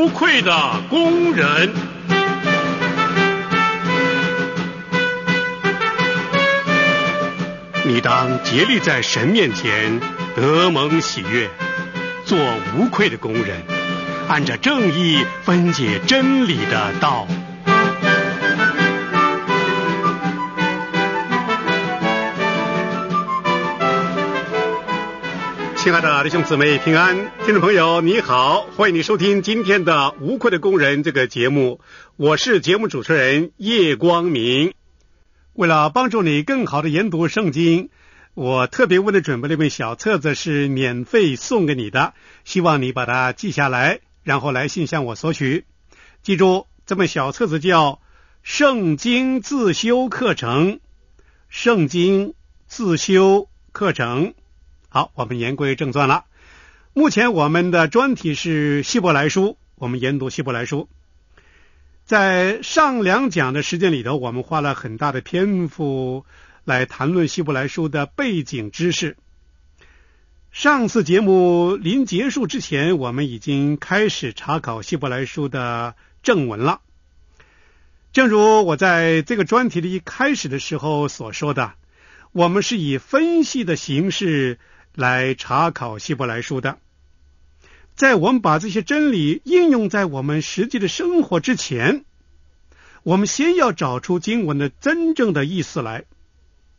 无愧的工人，你当竭力在神面前得蒙喜悦，做无愧的工人，按着正义分解真理的道。亲爱的弟兄姊妹平安，听众朋友你好，欢迎你收听今天的《无愧的工人》这个节目，我是节目主持人叶光明。为了帮助你更好的研读圣经，我特别为你准备了一本小册子，是免费送给你的，希望你把它记下来，然后来信向我索取。记住，这本小册子叫《圣经自修课程》，《圣经自修课程》。好，我们言归正传了。目前我们的专题是希伯来书，我们研读希伯来书。在上两讲的时间里头，我们花了很大的篇幅来谈论希伯来书的背景知识。上次节目临结束之前，我们已经开始查考希伯来书的正文了。正如我在这个专题的一开始的时候所说的，我们是以分析的形式。来查考希伯来书的，在我们把这些真理应用在我们实际的生活之前，我们先要找出经文的真正的意思来。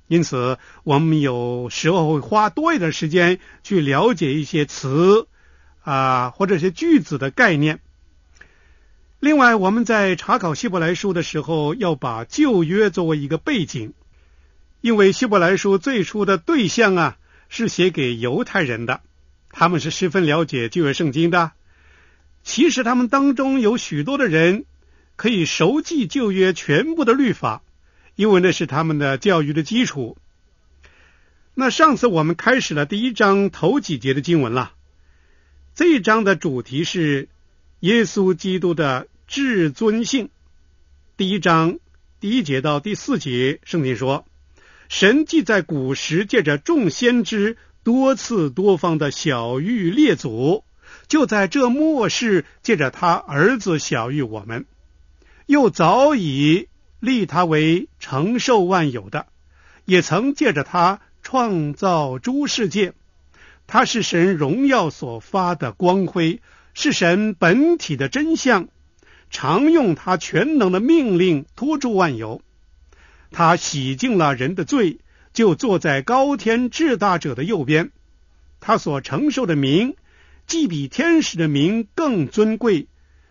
因此，我们有时候会花多一点时间去了解一些词啊，或者是句子的概念。另外，我们在查考希伯来书的时候，要把旧约作为一个背景，因为希伯来书最初的对象啊。是写给犹太人的，他们是十分了解旧约圣经的。其实他们当中有许多的人可以熟记旧约全部的律法，因为那是他们的教育的基础。那上次我们开始了第一章头几节的经文了，这一章的主题是耶稣基督的至尊性。第一章第一节到第四节，圣经说。神既在古时借着众先知多次多方的小玉列祖，就在这末世借着他儿子小玉我们，又早已立他为承受万有的，也曾借着他创造诸世界，他是神荣耀所发的光辉，是神本体的真相，常用他全能的命令托住万有。他洗净了人的罪，就坐在高天至大者的右边。他所承受的名，既比天使的名更尊贵，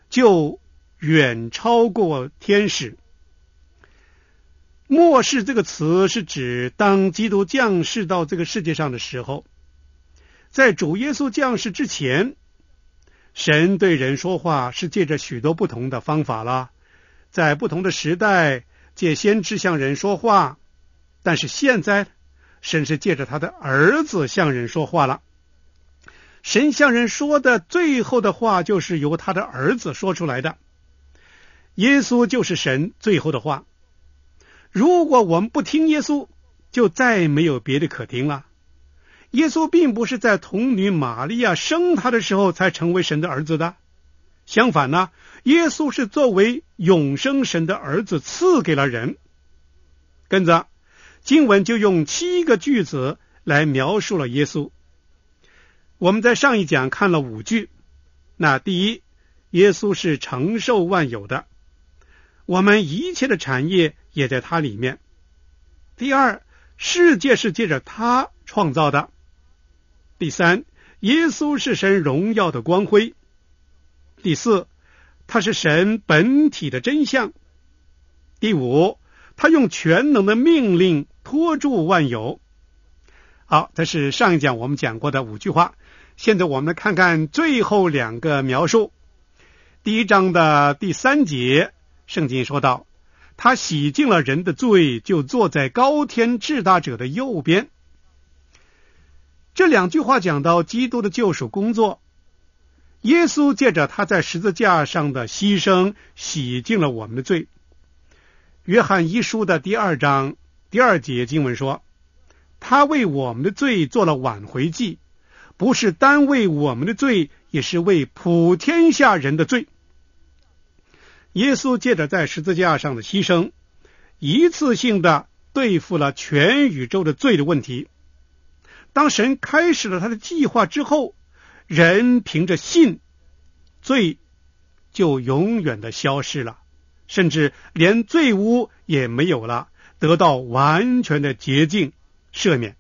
就远超过天使。末世这个词是指当基督降世到这个世界上的时候，在主耶稣降世之前，神对人说话是借着许多不同的方法了，在不同的时代。借先知向人说话，但是现在，神是借着他的儿子向人说话了。神向人说的最后的话，就是由他的儿子说出来的。耶稣就是神最后的话。如果我们不听耶稣，就再没有别的可听了。耶稣并不是在童女玛利亚生他的时候才成为神的儿子的。相反呢，耶稣是作为永生神的儿子赐给了人。跟着，经文就用七个句子来描述了耶稣。我们在上一讲看了五句。那第一，耶稣是承受万有的，我们一切的产业也在他里面。第二，世界是借着他创造的。第三，耶稣是神荣耀的光辉。第四，他是神本体的真相。第五，他用全能的命令托住万有。好，这是上一讲我们讲过的五句话。现在我们来看看最后两个描述，第一章的第三节，圣经说到：“他洗净了人的罪，就坐在高天至大者的右边。”这两句话讲到基督的救赎工作。耶稣借着他在十字架上的牺牲，洗净了我们的罪。约翰一书的第二章第二节经文说：“他为我们的罪做了挽回祭，不是单为我们的罪，也是为普天下人的罪。”耶稣借着在十字架上的牺牲，一次性的对付了全宇宙的罪的问题。当神开始了他的计划之后。人凭着信，罪就永远的消失了，甚至连罪污也没有了，得到完全的洁净赦免。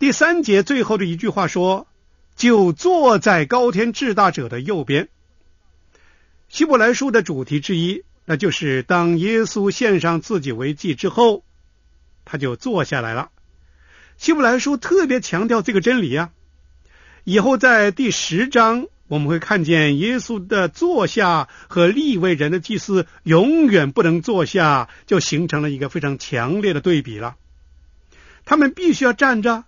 第三节最后的一句话说：“就坐在高天至大者的右边。”希伯来书的主题之一，那就是当耶稣献上自己为祭之后，他就坐下来了。希伯来书特别强调这个真理呀。以后在第十章，我们会看见耶稣的坐下和立位人的祭司永远不能坐下，就形成了一个非常强烈的对比了。他们必须要站着，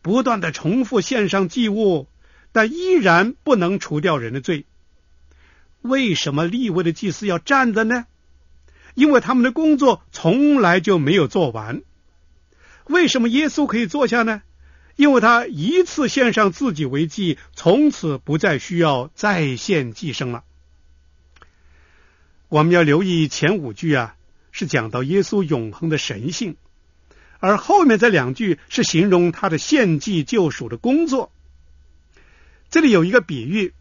不断的重复献上祭物，但依然不能除掉人的罪。为什么立位的祭司要站着呢？因为他们的工作从来就没有做完。为什么耶稣可以坐下呢？因为他一次献上自己为祭，从此不再需要再献祭牲了。我们要留意前五句啊，是讲到耶稣永恒的神性，而后面这两句是形容他的献祭救赎的工作。这里有一个比喻，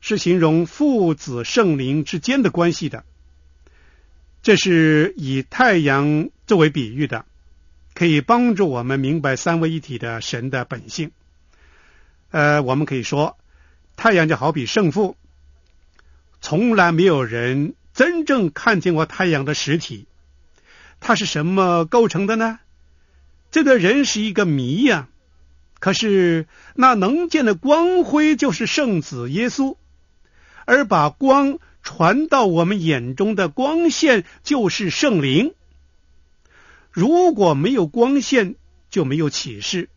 是形容父子圣灵之间的关系的，这是以太阳作为比喻的。可以帮助我们明白三位一体的神的本性。呃，我们可以说，太阳就好比圣父。从来没有人真正看见过太阳的实体，它是什么构成的呢？这个人是一个谜呀。可是那能见的光辉就是圣子耶稣，而把光传到我们眼中的光线就是圣灵。如果没有光线，就没有启示。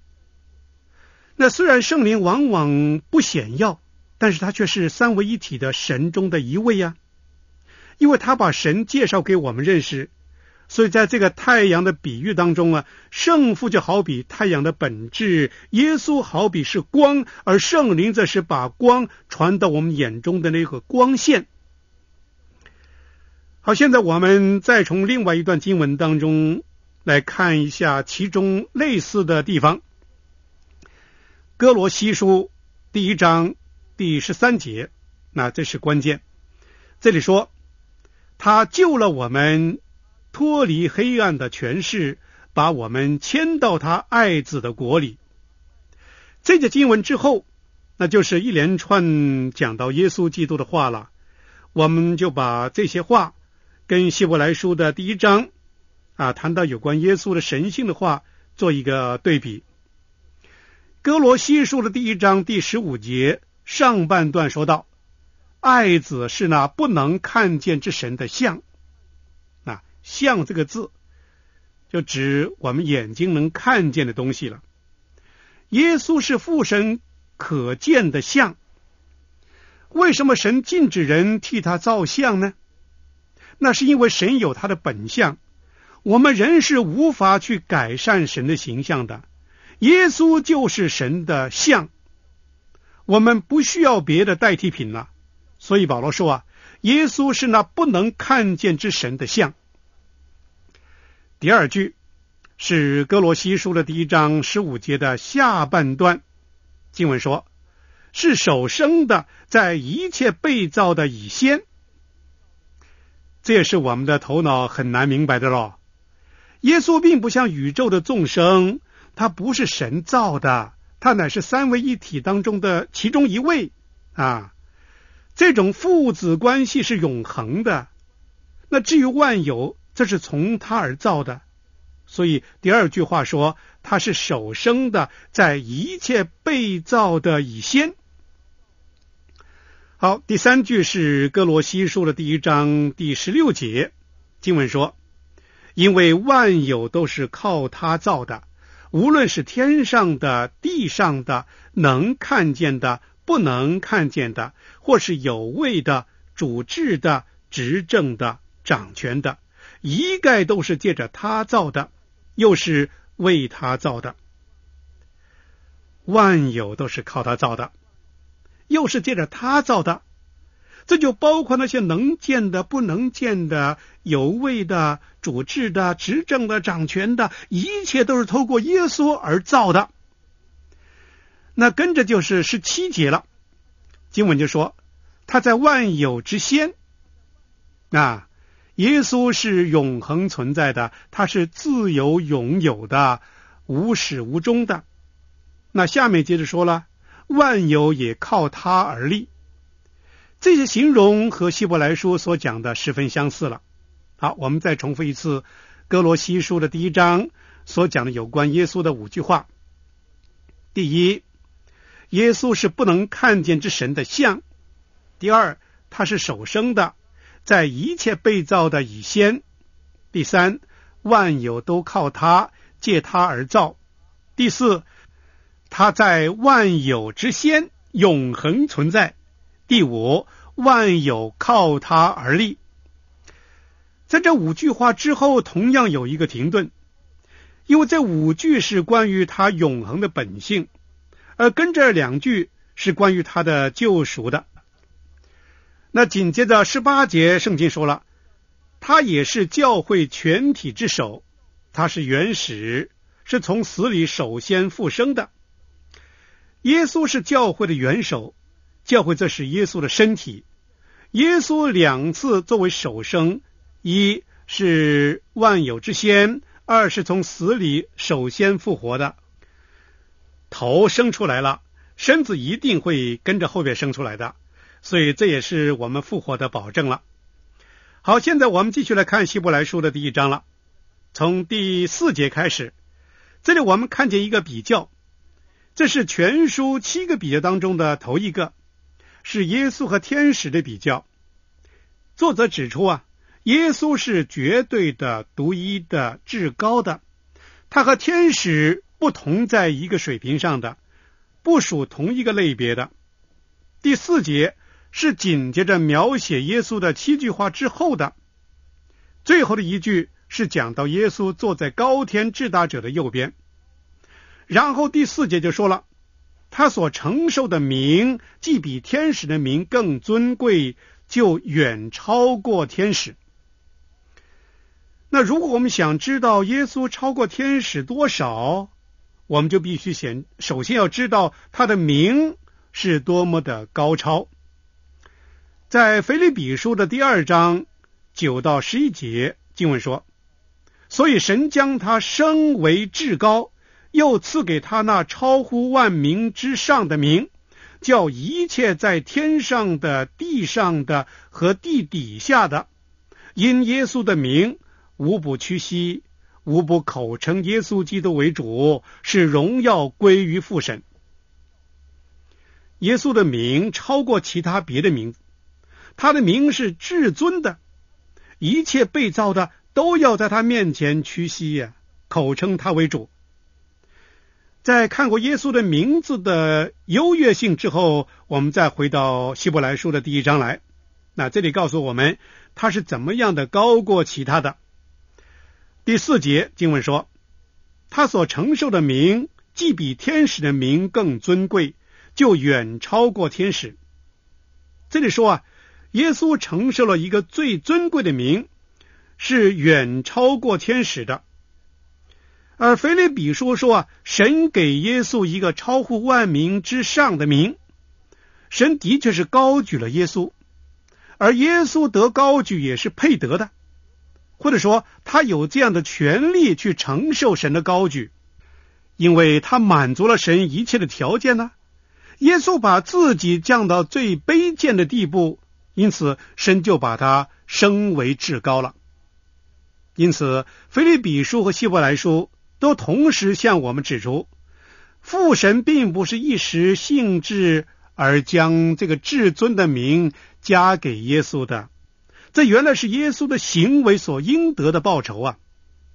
那虽然圣灵往往不显耀，但是他却是三位一体的神中的一位呀，因为他把神介绍给我们认识。所以在这个太阳的比喻当中啊，圣父就好比太阳的本质，耶稣好比是光，而圣灵则是把光传到我们眼中的那个光线。好，现在我们再从另外一段经文当中。来看一下其中类似的地方，《哥罗西书》第一章第十三节，那这是关键。这里说他救了我们，脱离黑暗的权势，把我们迁到他爱子的国里。这节经文之后，那就是一连串讲到耶稣基督的话了。我们就把这些话跟《希伯来书》的第一章。啊，谈到有关耶稣的神性的话，做一个对比。哥罗西书的第一章第十五节上半段说道：“爱子是那不能看见之神的像。”啊，像这个字就指我们眼睛能看见的东西了。耶稣是父神可见的像。为什么神禁止人替他造像呢？那是因为神有他的本相，我们人是无法去改善神的形象的。耶稣就是神的像，我们不需要别的代替品了。所以保罗说啊，耶稣是那不能看见之神的像。第二句是哥罗西书的第一章十五节的下半段经文说，是首生的，在一切被造的以先。这也是我们的头脑很难明白的喽。耶稣并不像宇宙的众生，他不是神造的，他乃是三位一体当中的其中一位啊。这种父子关系是永恒的。那至于万有，这是从他而造的。所以第二句话说，他是首生的，在一切被造的以先。好，第三句是哥罗西书的第一章第十六节经文说。因为万有都是靠他造的，无论是天上的、地上的、能看见的、不能看见的，或是有位的、主治的、执政的、掌权的，一概都是借着他造的，又是为他造的。万有都是靠他造的，又是借着他造的。这就包括那些能见的、不能见的、有位的、主治的、执政的、掌权的，一切都是透过耶稣而造的。那跟着就是十七节了，经文就说他在万有之先。那耶稣是永恒存在的，他是自由永有的，无始无终的。那下面接着说了，万有也靠他而立。这些形容和希伯来书所讲的十分相似了。好，我们再重复一次哥罗西书的第一章所讲的有关耶稣的五句话：第一，耶稣是不能看见之神的像；第二，他是首生的，在一切被造的以先；第三，万有都靠他借他而造；第四，他在万有之先，永恒存在。第五，万有靠他而立。在这五句话之后，同样有一个停顿，因为这五句是关于他永恒的本性，而跟这两句是关于他的救赎的。那紧接着十八节圣经说了，他也是教会全体之首，他是元始，是从死里首先复生的。耶稣是教会的元首。教会这是耶稣的身体。耶稣两次作为首生，一是万有之先，二是从死里首先复活的。头生出来了，身子一定会跟着后边生出来的，所以这也是我们复活的保证了。好，现在我们继续来看《希伯来书》的第一章了，从第四节开始。这里我们看见一个比较，这是全书七个比较当中的头一个。是耶稣和天使的比较。作者指出啊，耶稣是绝对的、独一的、至高的，他和天使不同，在一个水平上的，不属同一个类别的。第四节是紧接着描写耶稣的七句话之后的，最后的一句是讲到耶稣坐在高天至大者的右边，然后第四节就说了。他所承受的名，既比天使的名更尊贵，就远超过天使。那如果我们想知道耶稣超过天使多少，我们就必须先首先要知道他的名是多么的高超。在腓立比书的第二章九到十一节经文说：“所以神将他升为至高。”又赐给他那超乎万名之上的名，叫一切在天上的、地上的和地底下的，因耶稣的名，无不屈膝，无不口称耶稣基督为主，是荣耀归于父神。耶稣的名超过其他别的名，他的名是至尊的，一切被造的都要在他面前屈膝呀，口称他为主。在看过耶稣的名字的优越性之后，我们再回到希伯来书的第一章来。那这里告诉我们他是怎么样的高过其他的。第四节经文说，他所承受的名既比天使的名更尊贵，就远超过天使。这里说啊，耶稣承受了一个最尊贵的名，是远超过天使的。而腓立比书说啊，神给耶稣一个超乎万民之上的名，神的确是高举了耶稣，而耶稣得高举也是配得的，或者说他有这样的权利去承受神的高举，因为他满足了神一切的条件呢。耶稣把自己降到最卑贱的地步，因此神就把他升为至高了。因此，腓力比书和希伯来书。都同时向我们指出，父神并不是一时兴致而将这个至尊的名加给耶稣的，这原来是耶稣的行为所应得的报酬啊！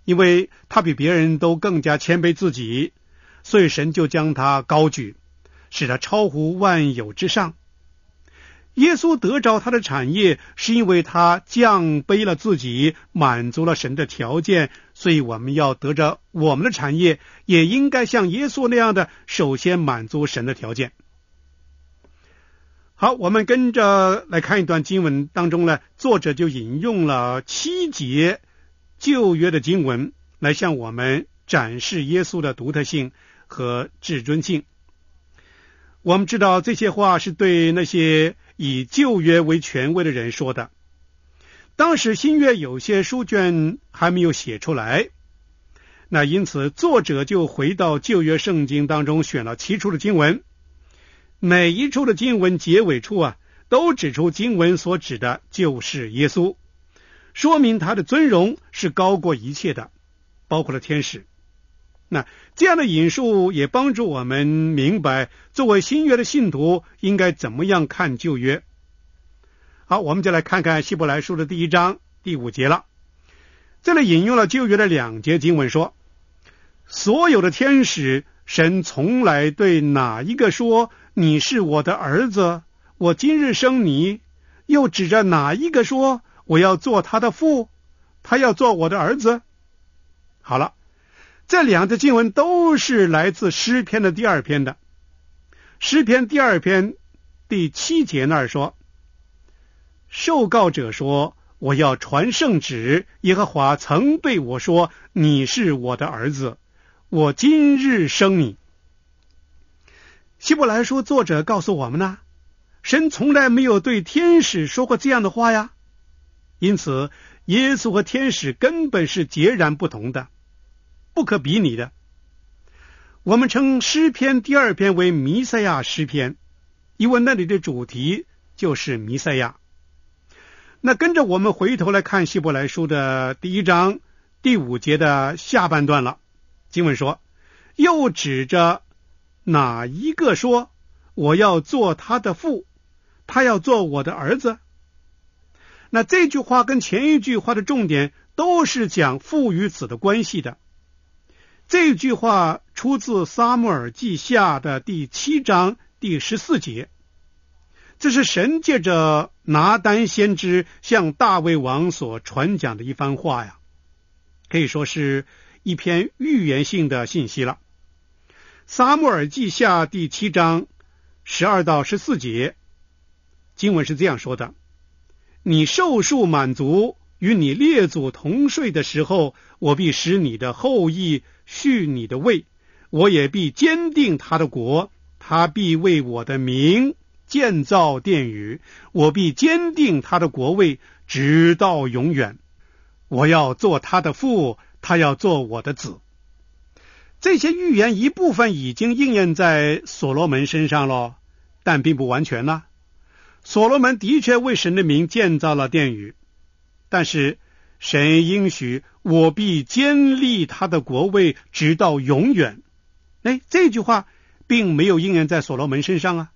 因为他比别人都更加谦卑自己，所以神就将他高举，使他超乎万有之上。耶稣得着他的产业，是因为他降卑了自己，满足了神的条件。所以我们要得着我们的产业，也应该像耶稣那样的，首先满足神的条件。好，我们跟着来看一段经文当中呢，作者就引用了七节旧约的经文，来向我们展示耶稣的独特性和至尊性。我们知道这些话是对那些。以旧约为权威的人说的，当时新约有些书卷还没有写出来，那因此作者就回到旧约圣经当中选了七处的经文，每一处的经文结尾处啊，都指出经文所指的就是耶稣，说明他的尊荣是高过一切的，包括了天使。那这样的引述也帮助我们明白，作为新约的信徒应该怎么样看旧约。好，我们就来看看希伯来书的第一章第五节了。这里引用了旧约的两节经文，说：“所有的天使，神从来对哪一个说你是我的儿子，我今日生你？又指着哪一个说我要做他的父，他要做我的儿子？”好了。这两则经文都是来自诗篇的第二篇的。诗篇第二篇第七节那儿说：“受告者说，我要传圣旨。耶和华曾对我说，你是我的儿子，我今日生你。”希伯来书作者告诉我们呢，神从来没有对天使说过这样的话呀，因此耶稣和天使根本是截然不同的。不可比拟的。我们称诗篇第二篇为《弥赛亚诗篇》，因为那里的主题就是弥赛亚。那跟着我们回头来看《希伯来书》的第一章第五节的下半段了。经文说：“又指着哪一个说，我要做他的父，他要做我的儿子？”那这句话跟前一句话的重点都是讲父与子的关系的。这句话出自《撒母耳记下》的第七章第十四节，这是神借着拿丹先知向大卫王所传讲的一番话呀，可以说是一篇预言性的信息了。《撒母耳记下》第七章十二到十四节，经文是这样说的：“你受数满足。”与你列祖同睡的时候，我必使你的后裔续你的位；我也必坚定他的国，他必为我的名建造殿宇。我必坚定他的国位，直到永远。我要做他的父，他要做我的子。这些预言一部分已经应验在所罗门身上了，但并不完全呢。所罗门的确为神的名建造了殿宇。但是，神应许我必坚立他的国位，直到永远。哎，这句话并没有应验在所罗门身上啊。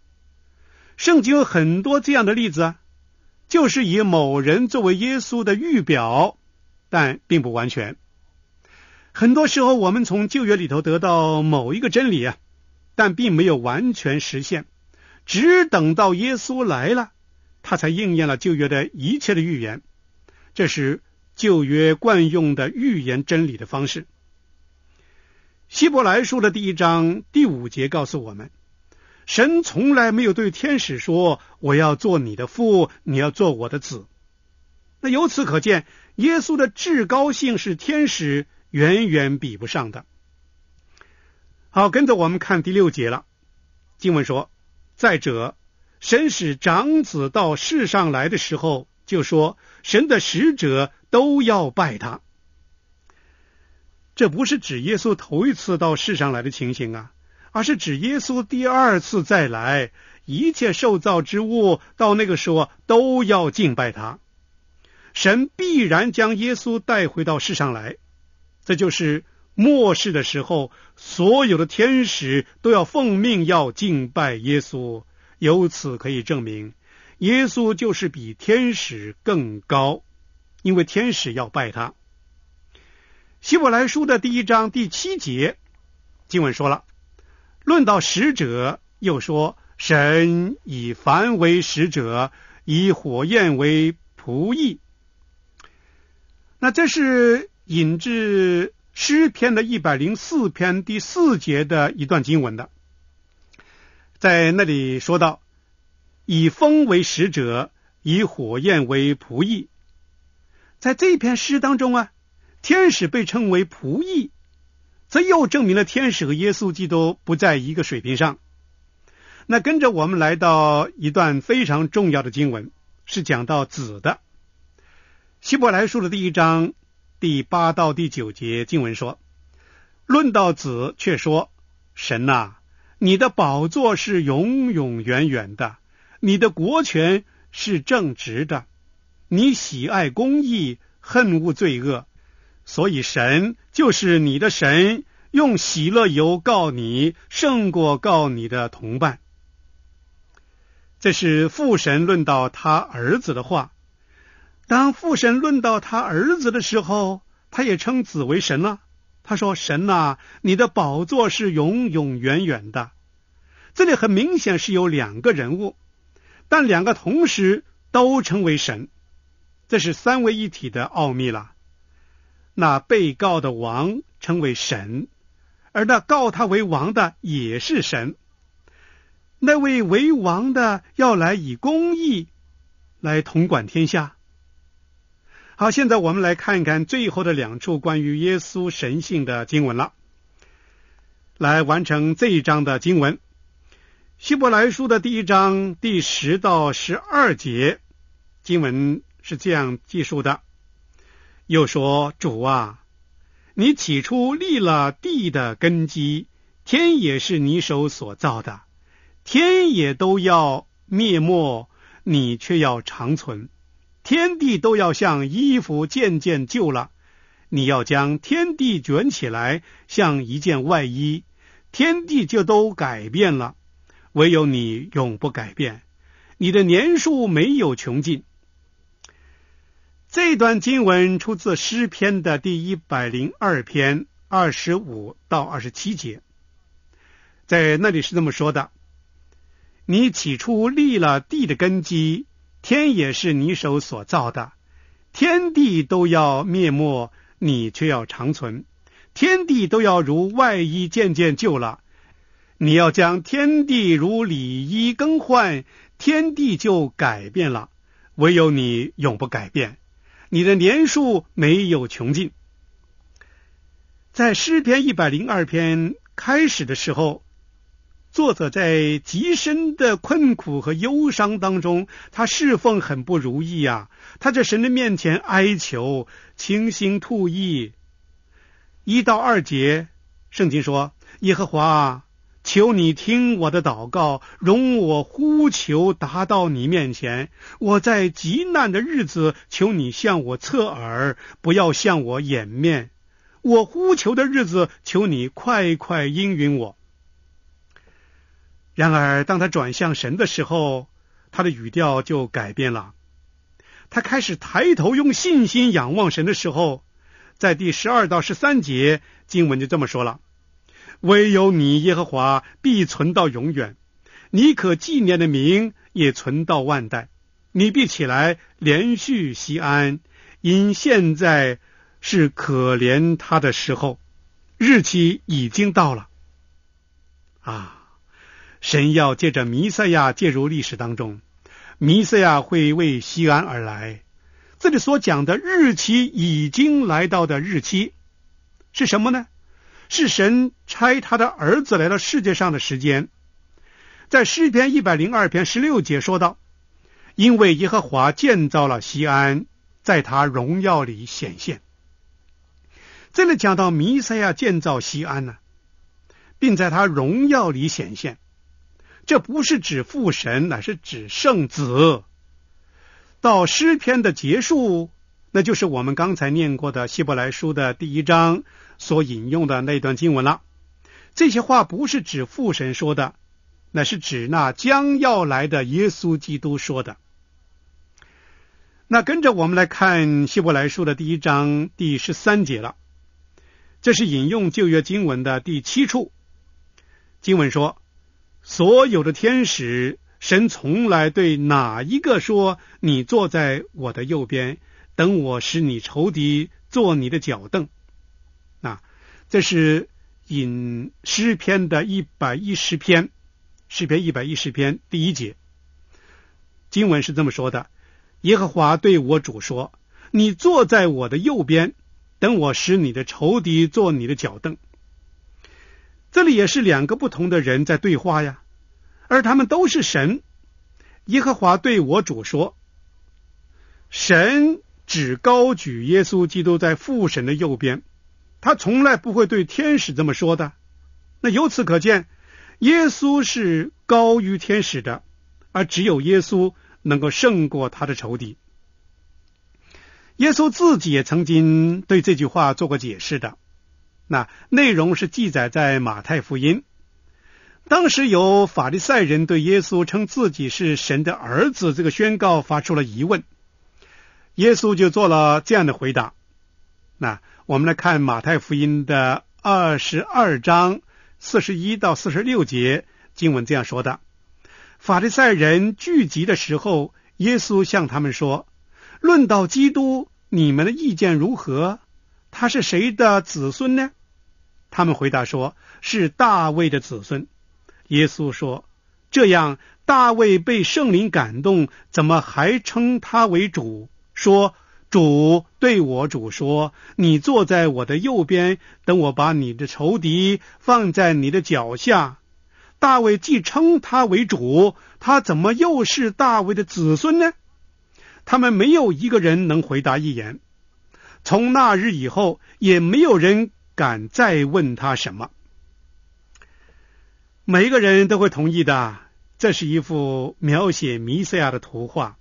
圣经有很多这样的例子啊，就是以某人作为耶稣的预表，但并不完全。很多时候，我们从旧约里头得到某一个真理啊，但并没有完全实现，只等到耶稣来了，他才应验了旧约的一切的预言。这是旧约惯用的预言真理的方式。希伯来书的第一章第五节告诉我们，神从来没有对天使说：“我要做你的父，你要做我的子。”那由此可见，耶稣的至高性是天使远远比不上的。好，跟着我们看第六节了。经文说：“再者，神使长子到世上来的时候。”就说神的使者都要拜他，这不是指耶稣头一次到世上来的情形啊，而是指耶稣第二次再来，一切受造之物到那个时候都要敬拜他。神必然将耶稣带回到世上来，这就是末世的时候，所有的天使都要奉命要敬拜耶稣。由此可以证明。耶稣就是比天使更高，因为天使要拜他。希伯来书的第一章第七节经文说了，论到使者，又说神以凡为使者，以火焰为仆役。那这是引自诗篇的一百零四篇第四节的一段经文的，在那里说到。以风为使者，以火焰为仆役。在这篇诗当中啊，天使被称为仆役，则又证明了天使和耶稣基督不在一个水平上。那跟着我们来到一段非常重要的经文，是讲到子的《希伯来书》的第一章第八到第九节经文说：“论到子，却说神呐，你的宝座是永永远远的。”你的国权是正直的，你喜爱公义，恨恶罪恶，所以神就是你的神，用喜乐油告你，胜过告你的同伴。这是父神论到他儿子的话。当父神论到他儿子的时候，他也称子为神了。他说：“神呐，你的宝座是永永远远的。”这里很明显是有两个人物。但两个同时都称为神，这是三位一体的奥秘了。那被告的王称为神，而那告他为王的也是神。那位为王的要来以公义来统管天下。好，现在我们来看看最后的两处关于耶稣神性的经文了，来完成这一章的经文。希伯来书的第一章第十到十二节，经文是这样记述的：“又说，主啊，你起初立了地的根基，天也是你手所造的。天也都要灭没，你却要长存。天地都要像衣服渐渐旧了，你要将天地卷起来，像一件外衣，天地就都改变了。”唯有你永不改变，你的年数没有穷尽。这段经文出自诗篇的第一百零二篇二十五到二十七节，在那里是这么说的：“你起初立了地的根基，天也是你手所造的。天地都要灭没，你却要长存；天地都要如外衣渐渐旧了。”你要将天地如里衣更换，天地就改变了。唯有你永不改变，你的年数没有穷尽。在诗篇一百零二篇开始的时候，作者在极深的困苦和忧伤当中，他侍奉很不如意啊，他在神的面前哀求，倾心吐意。一到二节，圣经说：“耶和华。”求你听我的祷告，容我呼求达到你面前。我在极难的日子，求你向我侧耳，不要向我掩面。我呼求的日子，求你快快应允我。然而，当他转向神的时候，他的语调就改变了。他开始抬头用信心仰望神的时候，在第十二到十三节经文就这么说了。唯有你，耶和华必存到永远，你可纪念的名也存到万代。你必起来，连续西安，因现在是可怜他的时候，日期已经到了。啊，神要借着弥赛亚介入历史当中，弥赛亚会为西安而来。这里所讲的日期已经来到的日期是什么呢？是神差他的儿子来到世界上的时间，在诗篇一百零二篇十六节说道：“因为耶和华建造了西安，在他荣耀里显现。”这里讲到弥赛亚建造西安呢，并在他荣耀里显现，这不是指父神，乃是指圣子。到诗篇的结束，那就是我们刚才念过的希伯来书的第一章。所引用的那段经文了。这些话不是指父神说的，乃是指那将要来的耶稣基督说的。那跟着我们来看希伯来书的第一章第十三节了。这是引用旧约经文的第七处经文说：“所有的天使，神从来对哪一个说：‘你坐在我的右边，等我使你仇敌坐你的脚凳’？”这是《引诗篇》的一百一十篇，《诗篇》一百一十篇第一节，经文是这么说的：“耶和华对我主说，你坐在我的右边，等我使你的仇敌坐你的脚凳。”这里也是两个不同的人在对话呀，而他们都是神。耶和华对我主说：“神只高举耶稣基督在父神的右边。”他从来不会对天使这么说的。那由此可见，耶稣是高于天使的，而只有耶稣能够胜过他的仇敌。耶稣自己也曾经对这句话做过解释的。那内容是记载在马太福音。当时有法利赛人对耶稣称自己是神的儿子这个宣告发出了疑问，耶稣就做了这样的回答。那我们来看马太福音的二十二章四十一到四十六节经文这样说的：法利赛人聚集的时候，耶稣向他们说：“论到基督，你们的意见如何？他是谁的子孙呢？”他们回答说：“是大卫的子孙。”耶稣说：“这样，大卫被圣灵感动，怎么还称他为主？说。”主对我主说：“你坐在我的右边，等我把你的仇敌放在你的脚下。”大卫既称他为主，他怎么又是大卫的子孙呢？他们没有一个人能回答一言。从那日以后，也没有人敢再问他什么。每一个人都会同意的，这是一幅描写弥赛亚的图画。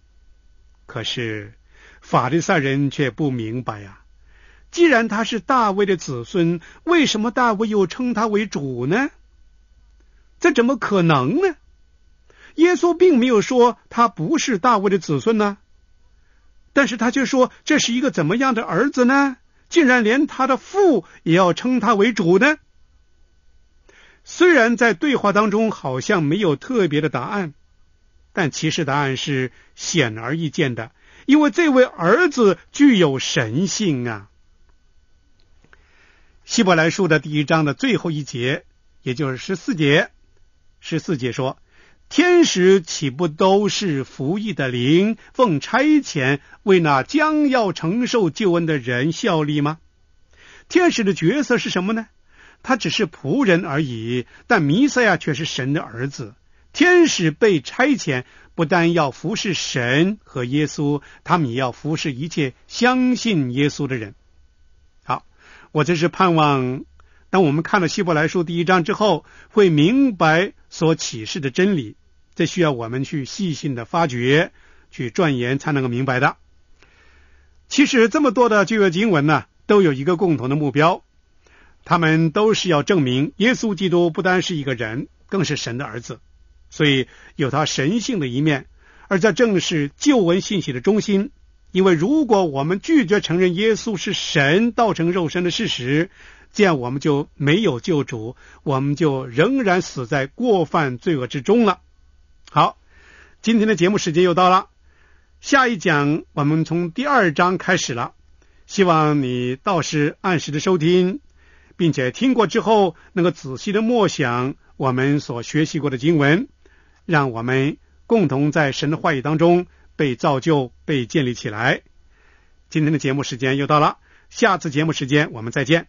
可是。法利赛人却不明白呀，既然他是大卫的子孙，为什么大卫又称他为主呢？这怎么可能呢？耶稣并没有说他不是大卫的子孙呢，但是他却说这是一个怎么样的儿子呢？竟然连他的父也要称他为主呢？虽然在对话当中好像没有特别的答案，但其实答案是显而易见的。因为这位儿子具有神性啊，《希伯来书》的第一章的最后一节，也就是十四节，十四节说：“天使岂不都是服役的灵，奉差遣为那将要承受救恩的人效力吗？”天使的角色是什么呢？他只是仆人而已。但弥赛亚却是神的儿子。天使被差遣，不但要服侍神和耶稣，他们也要服侍一切相信耶稣的人。好，我这是盼望，当我们看了希伯来书第一章之后，会明白所启示的真理。这需要我们去细心的发掘、去钻研才能够明白的。其实这么多的旧约经文呢，都有一个共同的目标，他们都是要证明耶稣基督不单是一个人，更是神的儿子。所以有他神性的一面，而这正是旧闻信息的中心。因为如果我们拒绝承认耶稣是神道成肉身的事实，这样我们就没有救主，我们就仍然死在过犯罪恶之中了。好，今天的节目时间又到了，下一讲我们从第二章开始了。希望你到时按时的收听，并且听过之后能够仔细的默想我们所学习过的经文。让我们共同在神的话语当中被造就、被建立起来。今天的节目时间又到了，下次节目时间我们再见。